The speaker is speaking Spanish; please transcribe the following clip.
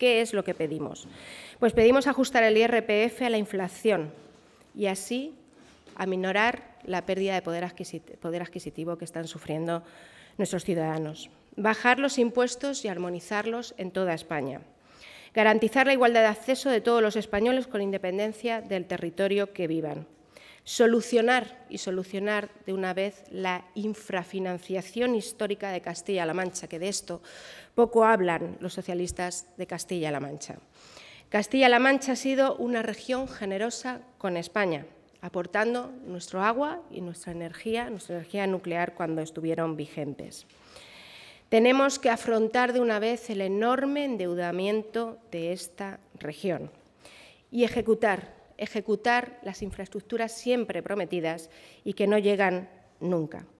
¿Qué es lo que pedimos? Pues pedimos ajustar el IRPF a la inflación y así aminorar la pérdida de poder, adquisitivo que están sufriendo nuestros ciudadanos. Bajar los impuestos y armonizarlos en toda España garantizar la igualdad de acceso de todos los españoles con independencia del territorio que vivan. Solucionar y solucionar de una vez la infrafinanciación histórica de Castilla-La Mancha, que de esto poco hablan los socialistas de Castilla-La Mancha. Castilla-La Mancha ha sido una región generosa con España, aportando nuestro agua y nuestra energía, nuestra energía nuclear cuando estuvieron vigentes. Tenemos que afrontar de una vez el enorme endeudamiento de esta región y ejecutar ejecutar las infraestructuras siempre prometidas y que no llegan nunca.